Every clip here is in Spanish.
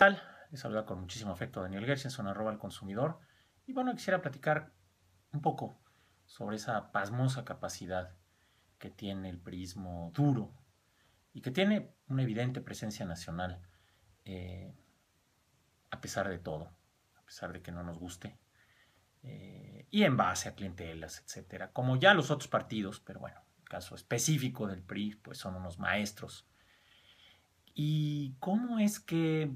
tal? Les habla con muchísimo afecto Daniel Gershenson, arroba al consumidor. Y bueno, quisiera platicar un poco sobre esa pasmosa capacidad que tiene el prismo duro y que tiene una evidente presencia nacional eh, a pesar de todo, a pesar de que no nos guste, eh, y en base a clientelas, etcétera, como ya los otros partidos, pero bueno, el caso específico del PRI, pues son unos maestros. ¿Y cómo es que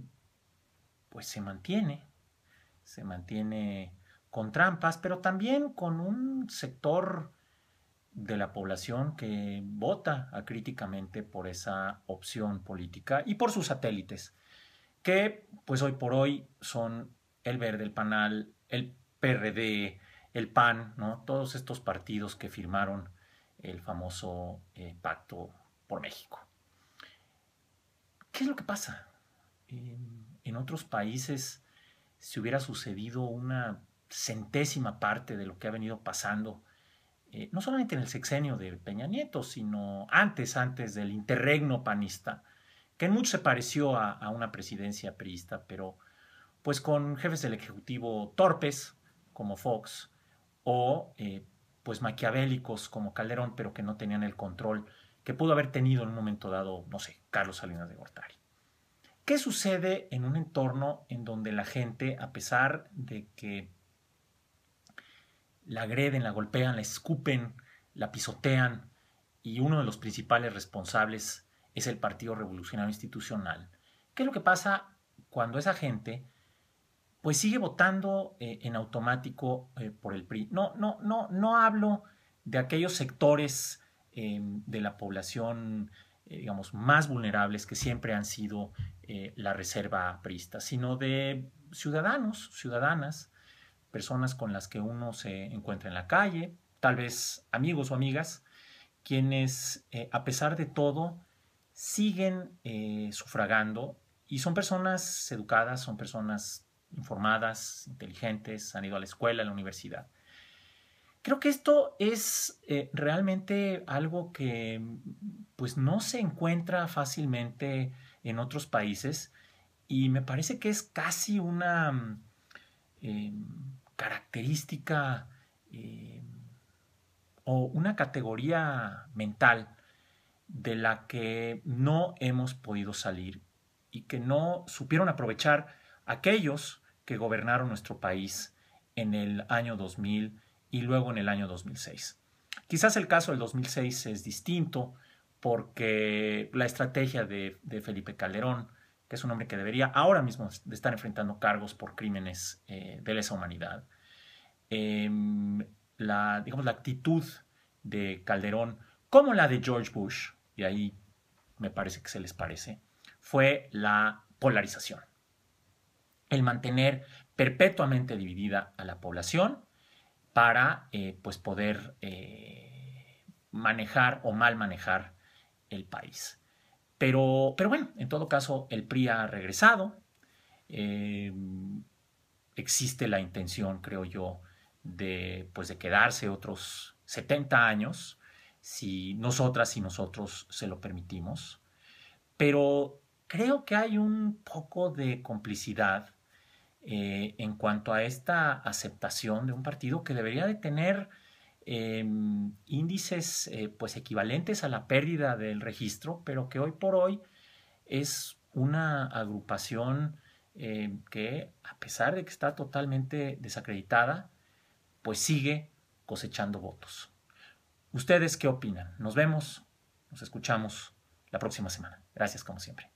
pues se mantiene, se mantiene con trampas, pero también con un sector de la población que vota críticamente por esa opción política y por sus satélites, que pues hoy por hoy son el Verde, el Panal, el PRD, el PAN, ¿no? todos estos partidos que firmaron el famoso eh, pacto por México. ¿Qué es lo que pasa? Em, en otros países se hubiera sucedido una centésima parte de lo que ha venido pasando, eh, no solamente en el sexenio de Peña Nieto, sino antes, antes del interregno panista, que en mucho se pareció a, una presidencia priista, pero pues con jefes del Ejecutivo torpes como Fox o eh, pues maquiavélicos como Calderón, pero que no tenían el control que pudo haber tenido en un momento dado, no sé, Carlos Salinas de Gortari. ¿Qué sucede en un entorno en donde la gente, a pesar de que la agreden, la golpean, la escupen, la pisotean, y uno de los principales responsables es el Partido Revolucionario Institucional? ¿Qué es lo que pasa cuando esa gente pues sigue votando eh, en automático eh, por el PRI? No, no, no, no hablo de aquellos sectores eh, de la población, digamos, más vulnerables que siempre han sido eh, la reserva prista, sino de ciudadanos, ciudadanas, personas con las que uno se encuentra en la calle, tal vez amigos o amigas, quienes eh, a pesar de todo siguen eh, sufragando y son personas educadas, son personas informadas, inteligentes, han ido a la escuela, a la universidad. Creo que esto es realmente algo que pues no se encuentra fácilmente en otros países y me parece que es casi una mm, eh, característica eh, o una categoría mental de la que no hemos podido salir y que no supieron aprovechar aquellos que gobernaron nuestro país en el año 2000 y luego en el año 2006. Quizás el caso del 2006 es distinto, porque la estrategia de, Felipe Calderón, que es un hombre que debería ahora mismo estar enfrentando cargos por crímenes eh, de lesa humanidad, em, la, digamos, la actitud de Calderón, como la de George Bush, y ahí me parece que se les parece, fue la polarización. El mantener perpetuamente dividida a la población para eh, pues poder eh, manejar o mal manejar el país. Pero, pero bueno, en todo caso, el PRI ha regresado. Eh, existe la intención, creo yo, de, pues, de quedarse otros 70 años, si nosotras y nosotros se lo permitimos. Pero creo que hay un poco de complicidad eh, en cuanto a esta aceptación de un partido que debería de tener Em, índices eh, pues equivalentes a la pérdida del registro, pero que hoy por hoy es una agrupación em, que a pesar de que está totalmente desacreditada, pues sigue cosechando votos. ¿Ustedes qué opinan? Nos vemos, nos escuchamos la próxima semana. Gracias como siempre.